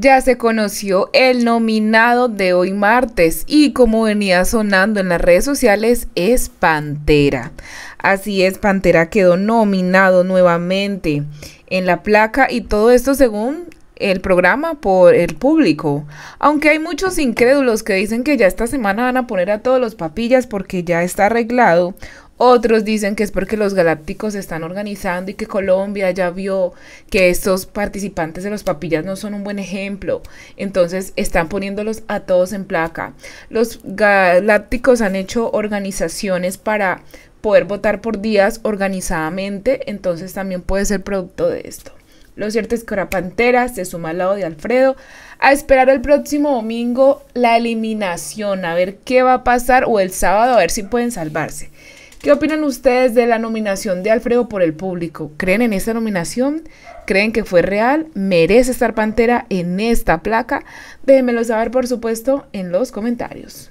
Ya se conoció el nominado de hoy martes y como venía sonando en las redes sociales es Pantera. Así es, Pantera quedó nominado nuevamente en la placa y todo esto según el programa por el público. Aunque hay muchos incrédulos que dicen que ya esta semana van a poner a todos los papillas porque ya está arreglado otros dicen que es porque los galácticos se están organizando y que Colombia ya vio que estos participantes de los papillas no son un buen ejemplo. Entonces están poniéndolos a todos en placa. Los galácticos han hecho organizaciones para poder votar por días organizadamente. Entonces también puede ser producto de esto. Lo cierto es que ahora Pantera se suma al lado de Alfredo a esperar el próximo domingo la eliminación, a ver qué va a pasar o el sábado a ver si pueden salvarse. ¿Qué opinan ustedes de la nominación de Alfredo por el público? ¿Creen en esa nominación? ¿Creen que fue real? ¿Merece estar Pantera en esta placa? Déjenmelo saber, por supuesto, en los comentarios.